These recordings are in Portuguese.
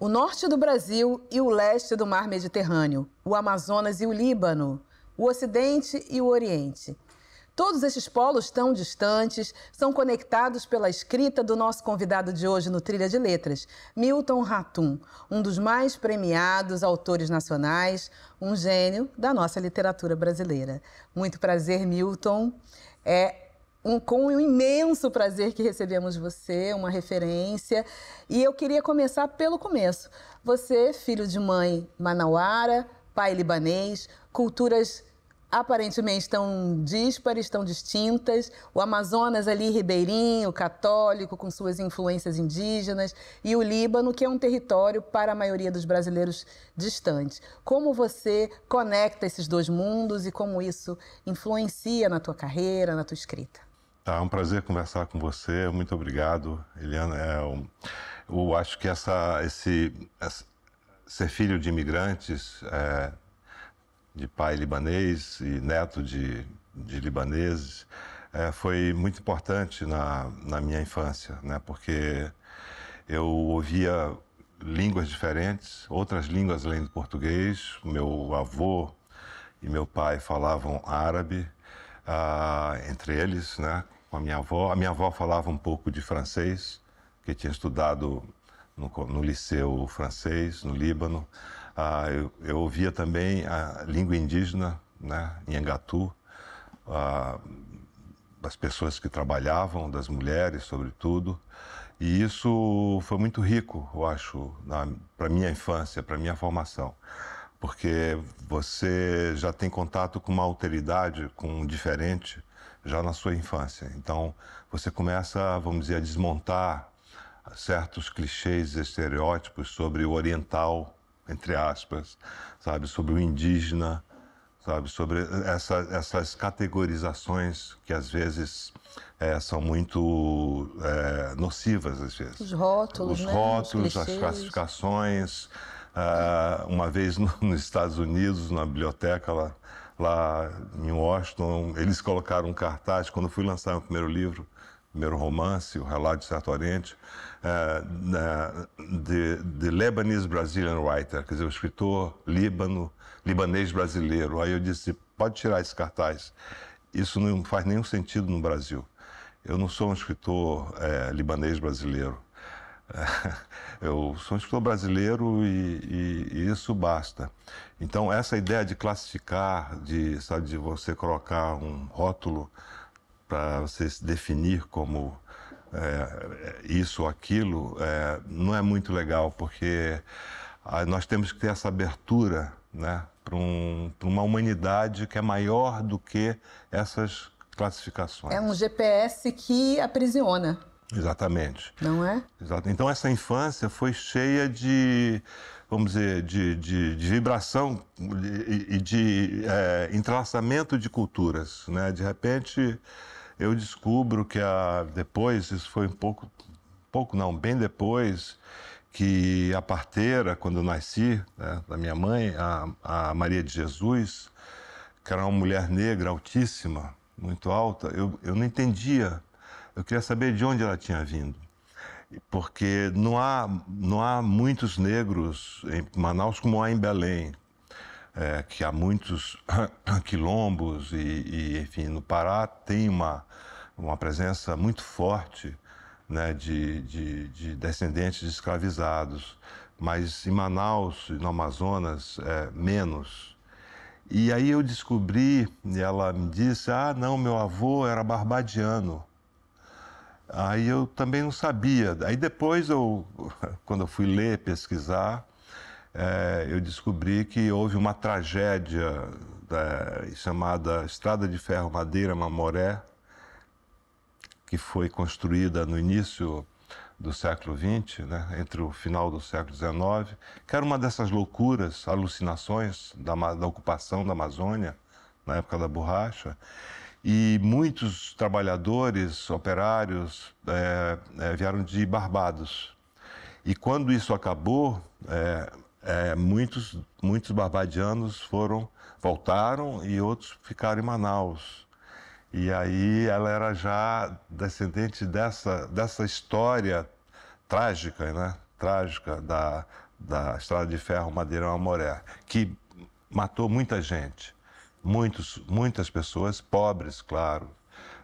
O norte do Brasil e o leste do Mar Mediterrâneo, o Amazonas e o Líbano, o Ocidente e o Oriente. Todos esses polos tão distantes são conectados pela escrita do nosso convidado de hoje no Trilha de Letras, Milton Ratum, um dos mais premiados autores nacionais, um gênio da nossa literatura brasileira. Muito prazer, Milton. É um, com um imenso prazer que recebemos você, uma referência. E eu queria começar pelo começo. Você, filho de mãe manauara, pai libanês, culturas aparentemente estão díspares, estão distintas. O Amazonas ali ribeirinho, católico, com suas influências indígenas, e o Líbano, que é um território para a maioria dos brasileiros distante. Como você conecta esses dois mundos e como isso influencia na tua carreira, na tua escrita? Tá, é um prazer conversar com você. Muito obrigado, Eliana. É eu, acho que essa, esse, ser filho de imigrantes é, de pai libanês e neto de, de libaneses, é, foi muito importante na, na minha infância, né? porque eu ouvia línguas diferentes, outras línguas além do português. Meu avô e meu pai falavam árabe, ah, entre eles, né? com a minha avó. A minha avó falava um pouco de francês, que tinha estudado no, no liceu francês, no Líbano. Ah, eu, eu, ouvia também a língua indígena, né, em Angatu, ah, as pessoas que trabalhavam, das mulheres, sobretudo. E isso foi muito rico, eu acho, para minha infância, para minha formação, porque você já tem contato com uma alteridade, com um diferente, já na sua infância. Então, você começa, vamos dizer, a desmontar certos clichês, estereótipos sobre o oriental, entre aspas, sabe, sobre o indígena, sabe, sobre essa, essas categorizações que às vezes é, são muito é, nocivas às vezes. Os rótulos, Os né? rótulos, Os as classificações. Ah, uma vez no, nos Estados Unidos, na biblioteca lá, lá em Washington, eles colocaram um cartaz quando eu fui lançar meu primeiro livro primeiro romance, o relato de Certo Oriente, eh, de, de Lebanese Brazilian Writer, quer dizer, o escritor líbano, libanês brasileiro. Aí eu disse, pode tirar esse cartaz. Isso não faz nenhum sentido no Brasil. Eu não sou um escritor é, libanês brasileiro. Eu sou um escritor brasileiro e, e, e, isso basta. Então, essa ideia de classificar, de, sabe, de você colocar um rótulo para você se definir como é, é, isso ou aquilo, é, não é muito legal, porque ah, nós temos que ter essa abertura né, para um, uma humanidade que é maior do que essas classificações. É um GPS que aprisiona. Exatamente. Não é? Exato. Então essa infância foi cheia de, vamos dizer, de, de, de vibração e de, é, entrelaçamento de culturas. Né? De repente eu descubro que a, depois, isso foi um pouco, pouco não, bem depois, que a parteira, quando eu nasci, né, da minha mãe, a, a Maria de Jesus, que era uma mulher negra altíssima, muito alta, eu, eu não entendia eu queria saber de onde ela tinha vindo. Porque não há, não há muitos negros em Manaus como há em Belém, é, que há muitos quilombos e, e, enfim, no Pará tem uma, uma presença muito forte né, de, de, de descendentes de escravizados, mas em Manaus e no Amazonas, é, menos. E aí eu descobri, e ela me disse: ah, não, meu avô era barbadiano. Aí eu também não sabia. Aí depois eu, quando eu fui ler, pesquisar, é, eu descobri que houve uma tragédia da, eh, chamada Estrada de Ferro Madeira Mamoré, que foi construída no início do século XX, né, entre o final do século XIX, que era uma dessas loucuras, alucinações da, da ocupação da Amazônia, na época da borracha e muitos trabalhadores, operários, é, é, vieram de Barbados. E quando isso acabou, é, é, muitos, muitos barbadianos foram, voltaram e outros ficaram em Manaus. E aí ela era já descendente dessa, dessa história trágica, né? Trágica da, da Estrada de Ferro Madeirão Amoré, que matou muita gente muitos, muitas pessoas, pobres, claro,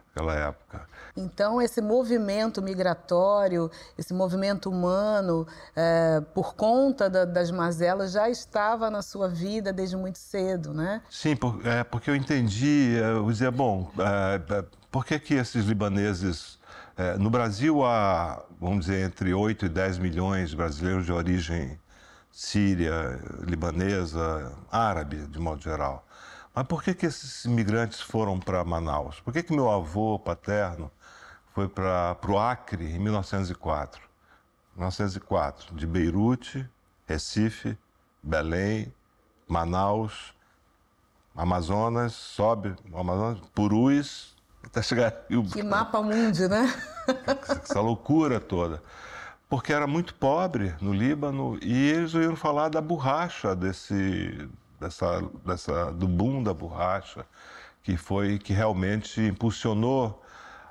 naquela época. Então, esse movimento migratório, esse movimento humano, é, por conta da, das mazelas, já estava na sua vida desde muito cedo, né? Sim, por, é, porque eu entendi, é, eu dizia, bom, é, por que, que esses libaneses. É, no Brasil há, vamos dizer, entre 8 e 10 milhões de brasileiros de origem síria, libanesa, árabe, de modo geral. Mas por que, que esses imigrantes foram para Manaus? Por que, que meu avô paterno foi para o Acre em 1904? 1904, de Beirute, Recife, Belém, Manaus, Amazonas, sobe, Amazonas, Purus, até chegar Rio Que mapa mundi, né? Essa loucura toda. Porque era muito pobre no Líbano e eles iam falar da borracha desse, dessa, dessa, do boom da borracha, que foi que realmente impulsionou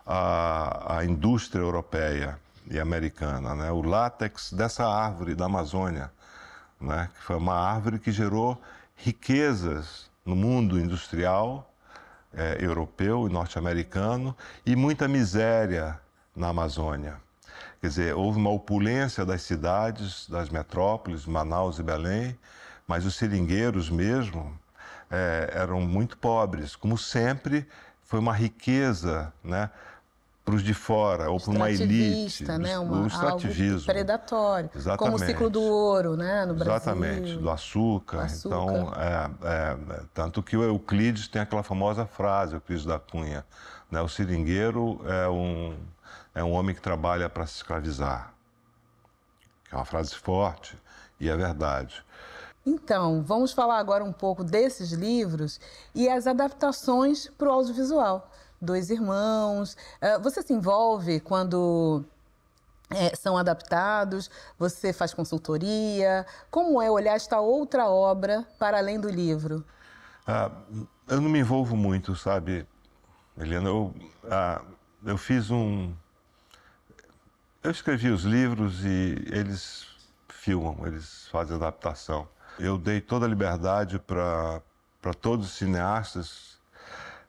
a, a indústria europeia e americana, né? O látex dessa árvore da Amazônia, né? Que foi uma árvore que gerou riquezas no mundo industrial é, europeu e norte-americano e muita miséria na Amazônia. Quer dizer, houve uma opulência das cidades, das metrópoles, Manaus e Belém, mas os seringueiros mesmo é, eram muito pobres. Como sempre, foi uma riqueza, né? para os de fora ou para uma elite, né? Uma, extrativismo predatório, Exatamente. como o ciclo do ouro, né, no Brasil. Exatamente, do açúcar. açúcar. Então, é, é, tanto que o Euclides tem aquela famosa frase, Euclides da Cunha, né, o seringueiro é um é um homem que trabalha para se escravizar, que é uma frase forte e é verdade. Então, vamos falar agora um pouco desses livros e as adaptações para o audiovisual. Dois irmãos. Eh, você se envolve quando eh, são adaptados? Você faz consultoria? Como é olhar esta outra obra para além do livro? Ah, eu não me envolvo muito, sabe, Helena? Eu, ah, eu fiz um. Eu escrevi os livros e eles filmam, eles fazem adaptação eu dei toda a liberdade para todos os cineastas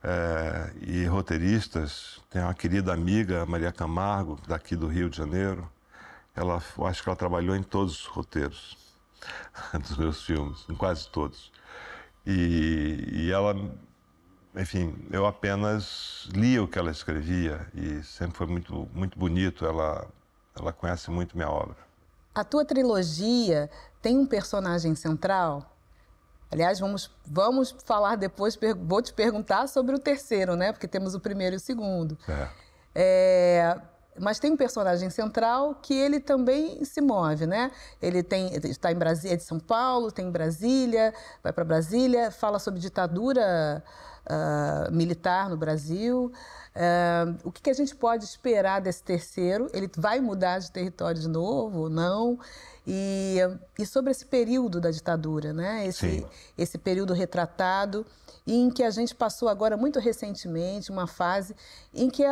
é, e roteiristas. Tem uma querida amiga, Maria Camargo, daqui do Rio de Janeiro. Ela, acho que ela trabalhou em todos os roteiros dos meus filmes, em quase todos. E, e ela, enfim, eu apenas lia o que ela escrevia e sempre foi muito, muito bonito. Ela, ela conhece muito minha obra. A tua trilogia tem um personagem central. Aliás, vamos, vamos falar depois, vou te perguntar sobre o terceiro, né? Porque temos o primeiro e o segundo. É. É, mas tem um personagem central que ele também se move, né? Ele tem está em Brasília, é de São Paulo, tem em Brasília, vai para Brasília, fala sobre ditadura uh, militar no Brasil. Uh, o que, que, a gente pode esperar desse terceiro? Ele vai mudar de território de novo ou não? E, e, sobre esse período da ditadura, né? esse, esse período retratado, em que a gente passou agora muito recentemente uma fase em que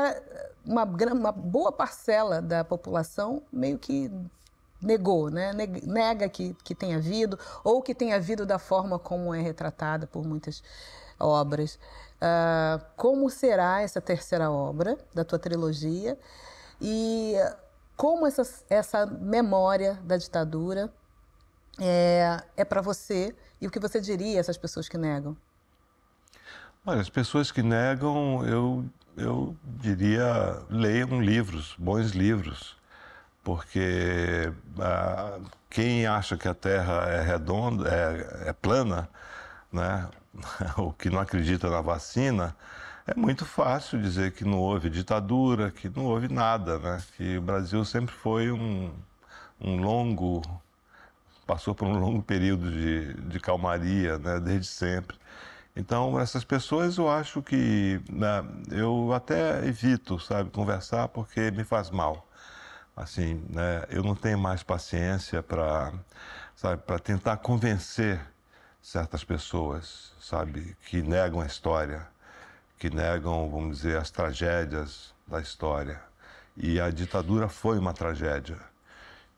uma, uma boa parcela da população meio que negou, né? nega que, que tenha havido, ou que tenha havido da forma como é retratada por muitas obras. Uh, como será essa terceira obra da tua trilogia? E como essa, essa memória da ditadura é, é para você e o que você diria a essas pessoas que negam? Olha, as pessoas que negam, eu, eu diria, leiam livros, bons livros, porque ah, quem acha que a Terra é redonda, é, é plana, né, o que não acredita na vacina, é muito fácil dizer que não houve ditadura, que não houve nada, né? Que o Brasil sempre foi um, um longo, passou por um longo período de, de calmaria, né? Desde sempre. Então, essas pessoas eu acho que. Né, eu até evito, sabe, conversar porque me faz mal. Assim, né, eu não tenho mais paciência para tentar convencer certas pessoas, sabe, que negam a história, que negam, vamos dizer, as tragédias da história. E a ditadura foi uma tragédia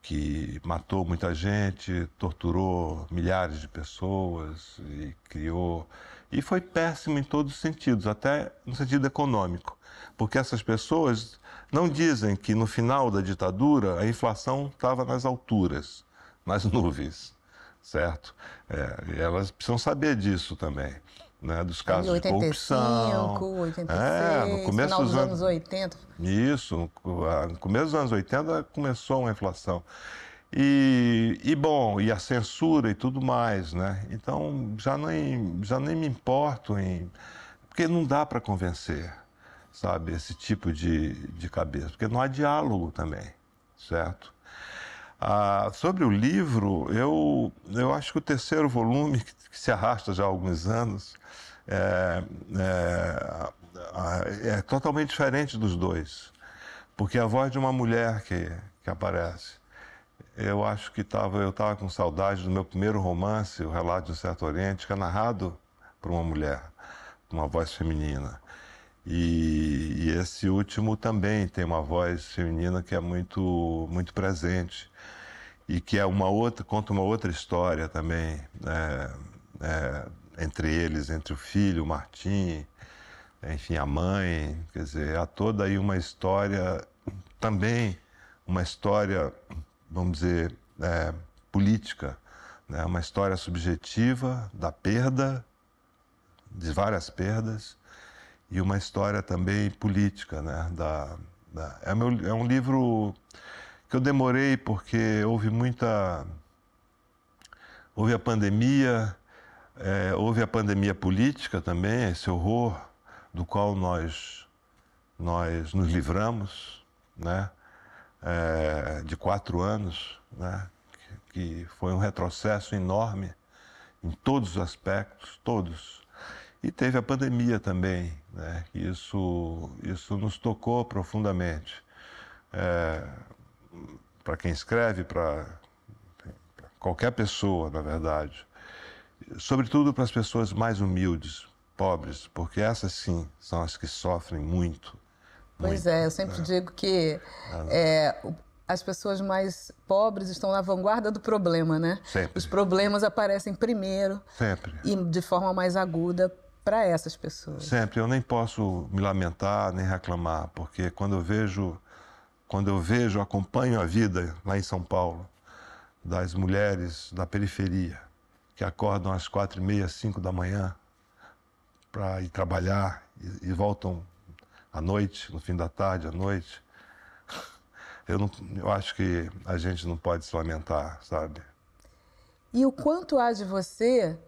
que matou muita gente, torturou milhares de pessoas e criou. E foi péssimo em todos os sentidos, até no sentido econômico, porque essas pessoas não dizem que no final da ditadura a inflação estava nas alturas, nas nuvens certo? É, elas precisam saber disso também. Né, dos casos 85, de corrupção. 86, é, no começo final dos, dos anos, anos 80. Isso, no começo dos anos 80 começou uma inflação. E, e, bom, e a censura e tudo mais, né? Então já nem, já nem me importo em. Porque não dá para convencer, sabe, esse tipo de, de cabeça. Porque não há diálogo também, certo? Ah, sobre o livro, eu, eu acho que o terceiro volume, que, que se arrasta já há alguns anos, é, é, é, totalmente diferente dos dois. Porque a voz de uma mulher que, que aparece. Eu acho que tava, eu estava com saudade do meu primeiro romance, O Relato de um Certo Oriente, que é narrado por uma mulher, uma voz feminina. E, e, esse último também tem uma voz feminina que é muito, muito presente e que é uma outra conta uma outra história também né? é, entre eles, entre o filho, o Martim, enfim a mãe, quer dizer há toda aí uma história também uma história vamos dizer é, política, né? uma história subjetiva da perda de várias perdas e uma história também política. Né? Da, da é, meu, é um livro que eu demorei porque houve muita. Houve a pandemia, é, houve a pandemia política também, esse horror do qual nós, nós nos livramos, né? É, de quatro anos, né? que foi um retrocesso enorme em todos os aspectos, todos. E teve a pandemia também, né? Isso, isso nos tocou profundamente. É, para quem escreve, para qualquer pessoa, na verdade. Sobretudo para as pessoas mais humildes, pobres, porque essas sim são as que sofrem muito. Pois muito, é, eu sempre né? digo que ah, é, as pessoas mais pobres estão na vanguarda do problema, né? Sempre. Os problemas aparecem primeiro. Sempre. E de forma mais aguda para essas pessoas. Sempre. Eu nem posso me lamentar nem reclamar, porque quando eu vejo, quando eu vejo, acompanho a vida lá em São Paulo das mulheres da periferia que acordam às quatro e meia, cinco da manhã para ir trabalhar e, e, voltam à noite, no fim da tarde, à noite. Eu, não, eu acho que a gente não pode se lamentar, sabe? E o quanto há de você,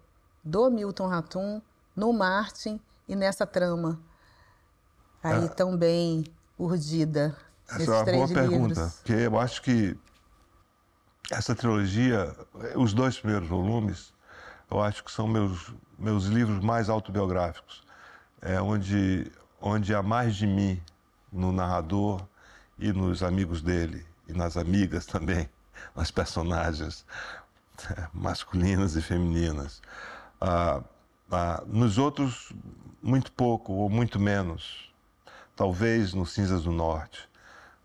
do Milton Ratum, no Martin e nessa trama aí é, tão bem urdida. Essa é uma boa livros. pergunta, porque eu acho que essa trilogia, os dois primeiros volumes, eu acho que são meus, meus livros mais autobiográficos. É onde, onde há mais de mim no narrador e nos amigos dele, e nas amigas também, nas personagens masculinas e femininas. Ah, ah, nos outros, muito pouco ou muito menos. Talvez no Cinzas do Norte,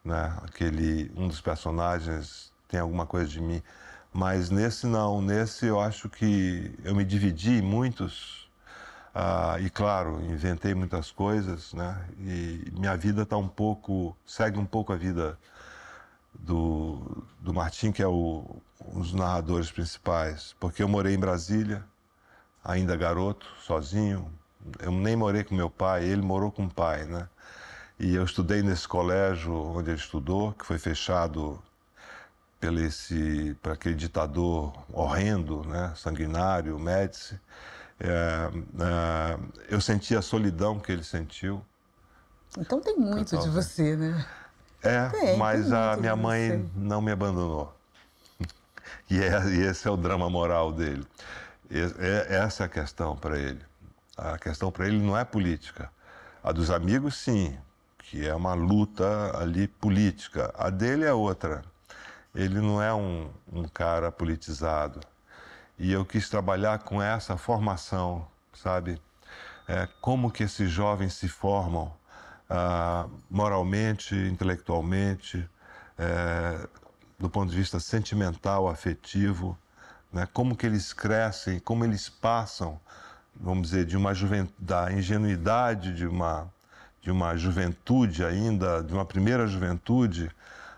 né? Aquele, um dos personagens tem alguma coisa de mim. Mas nesse não, nesse eu acho que eu me dividi em muitos. Ah, e claro, inventei muitas coisas, né? E minha vida está um pouco, segue um pouco a vida do, do Martim, que é o, um dos narradores principais. Porque eu morei em Brasília, ainda garoto, sozinho. Eu nem morei com meu pai, ele morou com o pai, né? E eu estudei nesse colégio onde ele estudou, que foi fechado pelo esse, para aquele ditador horrendo, né? Sanguinário, Médici. É, é, eu senti a solidão que ele sentiu. Então tem muito de você, né? É, tem, mas tem a minha mãe você. não me abandonou. E, é, e esse é o drama moral dele. É, essa é a questão para ele. A questão para ele não é política. A dos amigos, sim, que é uma luta ali política. A dele é outra. Ele não é um, um cara politizado. E eu quis trabalhar com essa formação, sabe? É, como que esses jovens se formam ah, moralmente, intelectualmente, é, do ponto de vista sentimental, afetivo né? como que eles crescem, como eles passam, vamos dizer, de uma da ingenuidade de uma, de uma juventude ainda, de uma primeira juventude,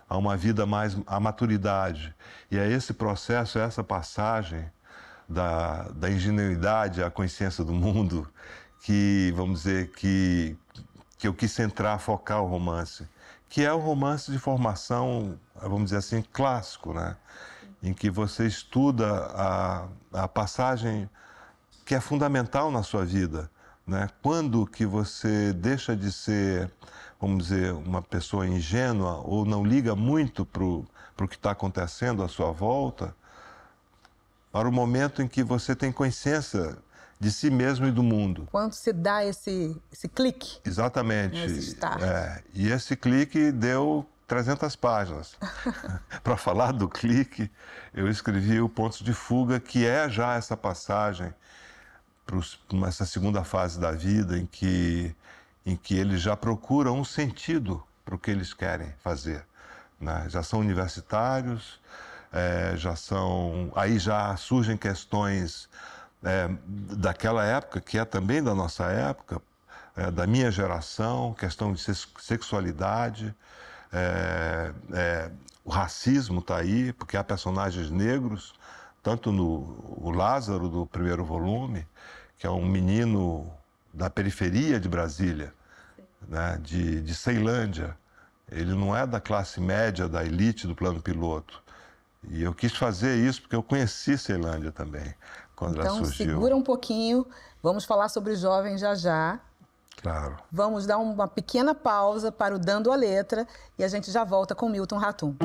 a uma vida mais à maturidade. E é esse processo, é essa passagem da, da ingenuidade à consciência do mundo que, vamos dizer, que, que eu quis centrar, focar o romance, que é o romance de formação, vamos dizer assim, clássico, né? em que você estuda a, a passagem que é fundamental na sua vida. Né? Quando que você deixa de ser, vamos dizer, uma pessoa ingênua ou não liga muito para o que está acontecendo à sua volta, para o momento em que você tem consciência de si mesmo e do mundo. Quando se dá esse, esse clique. Exatamente. É, e esse clique deu 300 páginas. Para falar do clique, eu escrevi o ponto de fuga, que é já essa passagem para essa segunda fase da vida em que, em que eles já procuram um sentido para o que eles querem fazer. Né? Já são universitários, é, já são. Aí já surgem questões é, daquela época, que é também da nossa época, é, da minha geração, questão de sexualidade. É, é, o racismo está aí, porque há personagens negros, tanto no Lázaro do primeiro volume, que é um menino da periferia de Brasília, né, de, de Ceilândia. Ele não é da classe média, da elite do plano piloto. E eu quis fazer isso porque eu conheci Ceilândia também, quando então, ela surgiu. Então, segura um pouquinho. Vamos falar sobre o jovem já já. Claro. Vamos dar uma pequena pausa para o Dando a Letra e a gente já volta com Milton Ratum.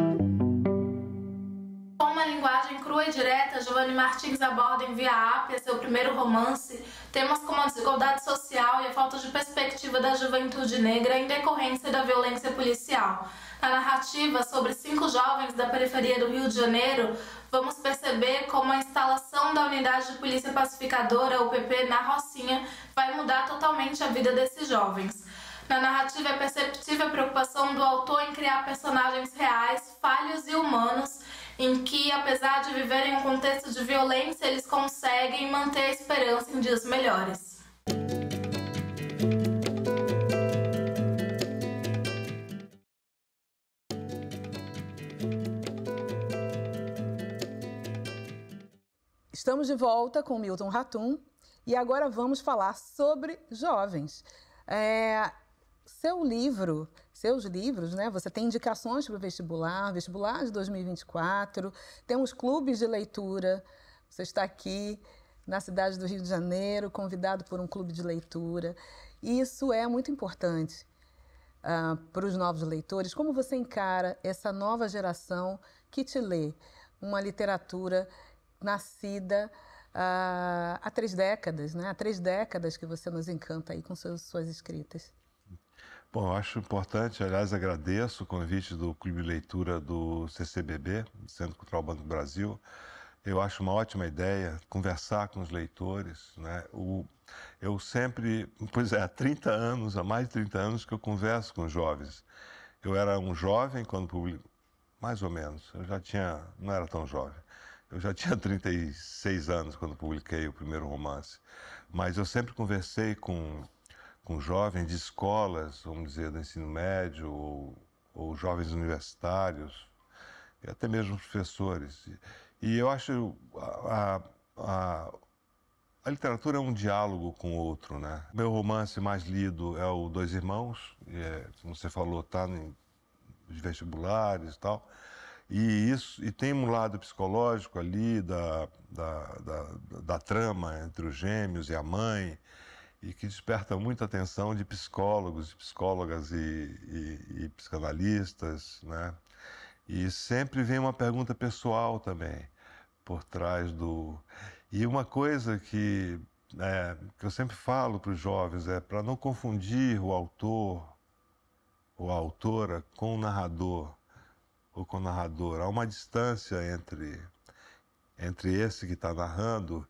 Com uma linguagem crua e direta, Giovanni Martins aborda em Via Ápia, seu primeiro romance, Temas como a desigualdade social e a falta de perspectiva da juventude negra em decorrência da violência policial. Na narrativa sobre cinco jovens da periferia do Rio de Janeiro, vamos perceber como a instalação da Unidade de Polícia Pacificadora, UPP, na Rocinha vai mudar totalmente a vida desses jovens. Na narrativa é perceptível a preocupação do autor em criar personagens reais, falhos e humanos em que, apesar de viverem um contexto de violência, eles conseguem manter a esperança em dias melhores. Estamos de volta com Milton Ratum e agora vamos falar sobre jovens. É, seu livro seus livros, né? Você tem indicações para o vestibular, vestibular de 2024, temos clubes de leitura. Você está aqui na cidade do Rio de Janeiro, convidado por um clube de leitura. E isso é muito importante uh, para os novos leitores. Como você encara essa nova geração que te lê uma literatura nascida uh, há três décadas, né? Há três décadas que você nos encanta aí com suas escritas. Bom, eu acho importante, aliás, agradeço o convite do Clube de Leitura do CCBB, Centro Cultural Banco do Brasil. Eu acho uma ótima ideia conversar com os leitores. Né? O, eu sempre, pois é, há 30 anos, há mais de 30 anos que eu converso com os jovens. Eu era um jovem quando publico, mais ou menos, eu já tinha, não era tão jovem. Eu já tinha 36 anos quando publiquei o primeiro romance, mas eu sempre conversei com com jovens de escolas, vamos dizer, do ensino médio, ou, ou jovens universitários, e até mesmo professores. E eu acho a, a, a literatura é um diálogo com o outro, né? Meu romance mais lido é o Dois Irmãos, é, como você falou, está nos vestibulares e tal. E, isso, e tem um lado psicológico ali da, da, da, da trama entre os gêmeos e a mãe, e que desperta muita atenção de psicólogos, de psicólogas e, e, e, psicanalistas, né? E sempre vem uma pergunta pessoal também por trás do e uma coisa que é, que eu sempre falo para os jovens é para não confundir o autor ou a autora com o narrador ou com o narrador há uma distância entre entre esse que está narrando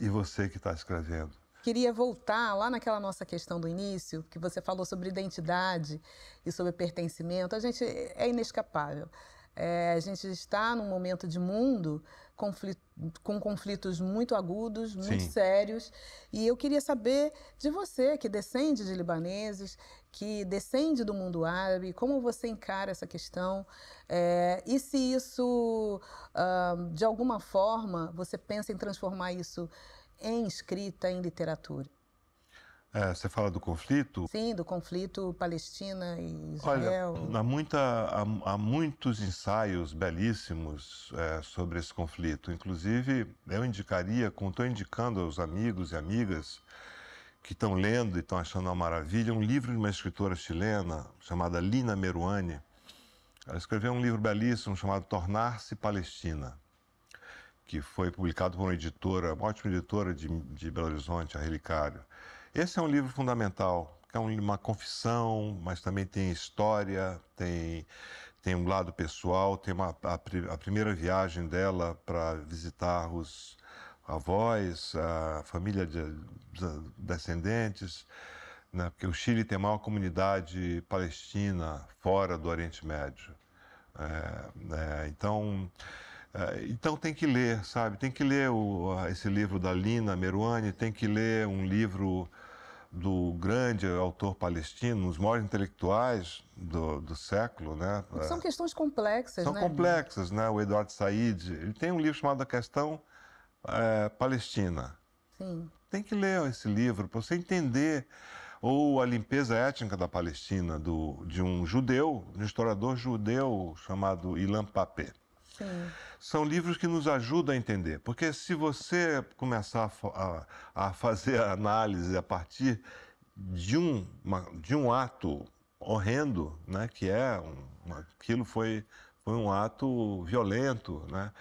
e você que está escrevendo queria voltar lá naquela nossa questão do início, que você falou sobre identidade e sobre pertencimento. A gente é inescapável. É, a gente está num momento de mundo conflito, com conflitos muito agudos, muito Sim. sérios. E eu queria saber de você, que descende de libaneses, que descende do mundo árabe, como você encara essa questão é, e se isso, uh, de alguma forma, você pensa em transformar isso em escrita, em literatura. É, você fala do conflito? Sim, do conflito Palestina e Israel. Olha, há, muita, há, há muitos ensaios belíssimos é, sobre esse conflito. Inclusive, eu indicaria, como estou indicando aos amigos e amigas que estão lendo e estão achando uma maravilha, um livro de uma escritora chilena chamada Lina Meruane. Ela escreveu um livro belíssimo chamado Tornar-se Palestina que foi publicado por uma editora, uma ótima editora de, de Belo Horizonte, a Relicário. Esse é um livro fundamental, que é uma confissão, mas também tem história, tem, tem um lado pessoal, tem uma, a, a primeira viagem dela para visitar os avós, a família de, de descendentes, né? porque o Chile tem a maior comunidade palestina fora do Oriente Médio. É, é, então, é, então tem que ler, sabe? Tem que ler o, esse livro da Lina Meruani, tem que ler um livro do grande autor palestino, dos maiores intelectuais do, do século, né? São é. questões complexas, São né? complexas, né? O Eduardo Said, ele tem um livro chamado A Questão é, Palestina. Sim. Tem que ler esse livro para você entender ou a limpeza étnica da Palestina do, de um judeu, de um historiador judeu chamado Ilan Papé. São livros que nos ajudam a entender, porque se você começar a, a, a fazer a análise a partir de um, uma, de um ato horrendo, né, que é um, uma, aquilo foi, foi um ato violento, né,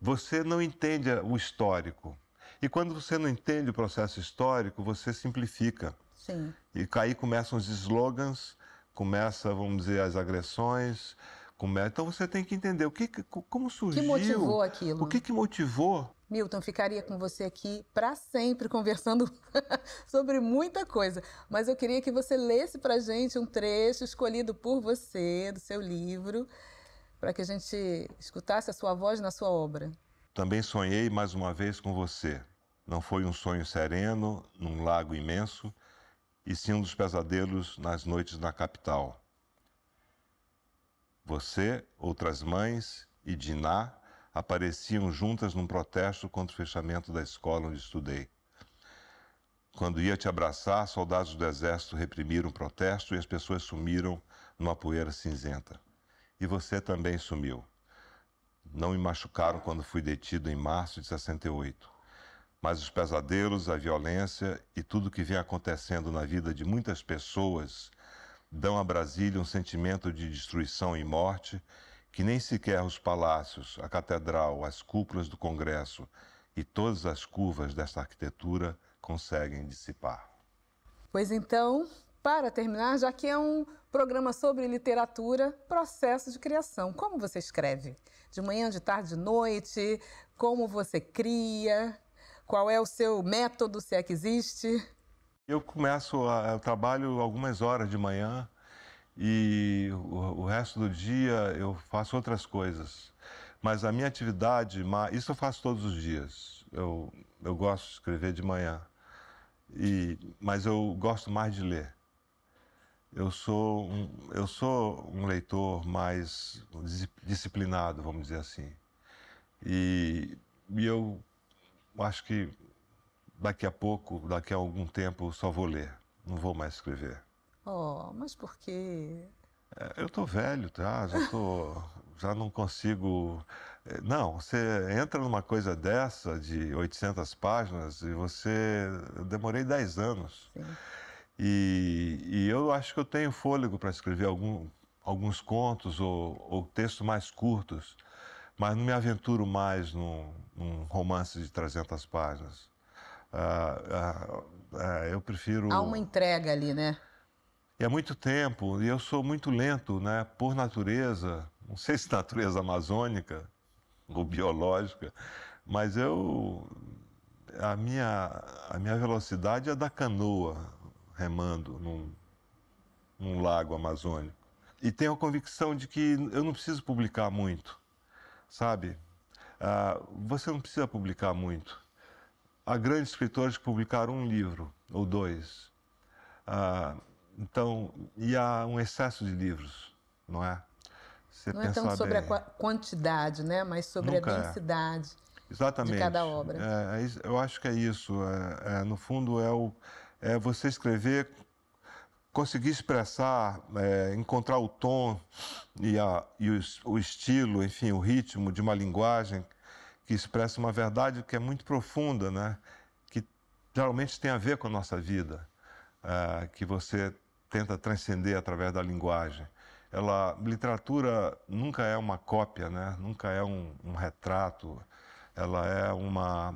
você não entende o histórico. E quando você não entende o processo histórico, você simplifica. Sim. E aí começam os slogans, começa, vamos dizer, as agressões, então você tem que entender o que, como surgiu. O que motivou aquilo? O que, que motivou? Milton, ficaria com você aqui para sempre conversando sobre muita coisa, mas eu queria que você lesse para gente um trecho escolhido por você do seu livro, para que a gente escutasse a sua voz na sua obra. Também sonhei mais uma vez com você. Não foi um sonho sereno num lago imenso, e sim um dos pesadelos nas noites na capital você, outras mães e Diná apareciam juntas num protesto contra o fechamento da escola onde estudei. Quando ia te abraçar, soldados do exército reprimiram o protesto e as pessoas sumiram numa poeira cinzenta. E você também sumiu. Não me machucaram quando fui detido em março de 68. Mas os pesadelos, a violência e tudo o que vem acontecendo na vida de muitas pessoas dão a Brasília um sentimento de destruição e morte que nem sequer os palácios, a catedral, as cúpulas do Congresso e todas as curvas desta arquitetura conseguem dissipar. Pois então, para terminar, já que é um programa sobre literatura, processo de criação. Como você escreve? De manhã, de tarde, de noite? Como você cria? Qual é o seu método, se é que existe? Eu começo, a, eu trabalho algumas horas de manhã e o, o, resto do dia eu faço outras coisas. Mas a minha atividade, isso eu faço todos os dias. Eu, eu gosto de escrever de manhã, e, mas eu gosto mais de ler. Eu sou, um, eu sou um leitor mais disciplinado, vamos dizer assim. E, e eu acho que daqui a pouco, daqui a algum tempo, só vou ler, não vou mais escrever. Oh, mas por quê? É, eu estou velho, tá? Já tô, já não consigo. É, não, você entra numa coisa dessa de 800 páginas e você eu demorei 10 anos. Sim. E, e eu acho que eu tenho fôlego para escrever algum, alguns contos ou, ou, textos mais curtos, mas não me aventuro mais num, num romance de 300 páginas. Ah, ah, ah, eu prefiro. Há uma entrega ali, né? É muito tempo e eu sou muito lento, né? Por natureza, não sei se natureza amazônica ou biológica, mas eu a minha a minha velocidade é da canoa remando num, num lago amazônico e tenho a convicção de que eu não preciso publicar muito, sabe? Ah, você não precisa publicar muito Há grandes escritores que publicaram um livro ou dois. Ah, então, e há um excesso de livros, não é? não é tanto sobre bem. a quantidade, né? mas sobre Nunca a é. densidade é. Exatamente. de cada obra. É, é eu acho que é isso. É, é, no fundo, é, o, é você escrever, conseguir expressar, encontrar o tom e, a, e o, o estilo, enfim, o ritmo de uma linguagem que expressa uma verdade que é muito profunda, né? que geralmente tem a ver com a nossa vida, é, que você tenta transcender através da linguagem. Ela, literatura nunca é uma cópia, né? nunca é um, um retrato. Ela é uma.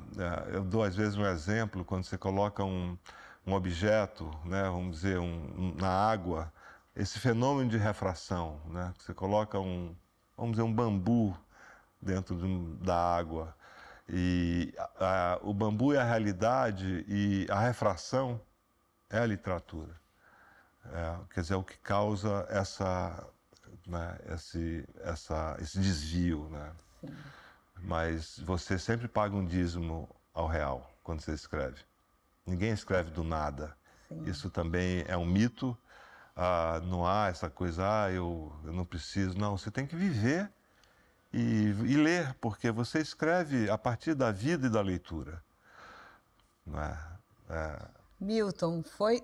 É, eu dou às vezes um exemplo quando você coloca um, um objeto, né? vamos dizer, um, na água, esse fenômeno de refração, né? Você coloca um, vamos dizer, um bambu dentro do, da água. E a, a, o bambu é a realidade e a refração é a literatura. É, quer dizer, é o que causa essa, né, esse, essa, esse desvio. Né? Sim. Mas você sempre paga um dízimo ao real quando você escreve. Ninguém escreve do nada. Sim. Isso também é um mito. Ah, não há essa coisa, ah, eu, eu não preciso. Não, você tem que viver e, e ler, porque você escreve a partir da vida e da leitura. É? É... Milton, foi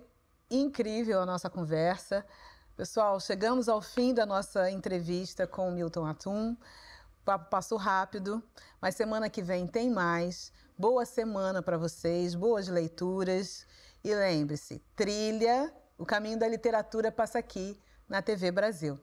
incrível a nossa conversa. Pessoal, chegamos ao fim da nossa entrevista com o Milton Atum. O papo passou rápido, mas semana que vem tem mais. Boa semana para vocês, boas leituras. E lembre-se, trilha, o caminho da literatura passa aqui na TV Brasil.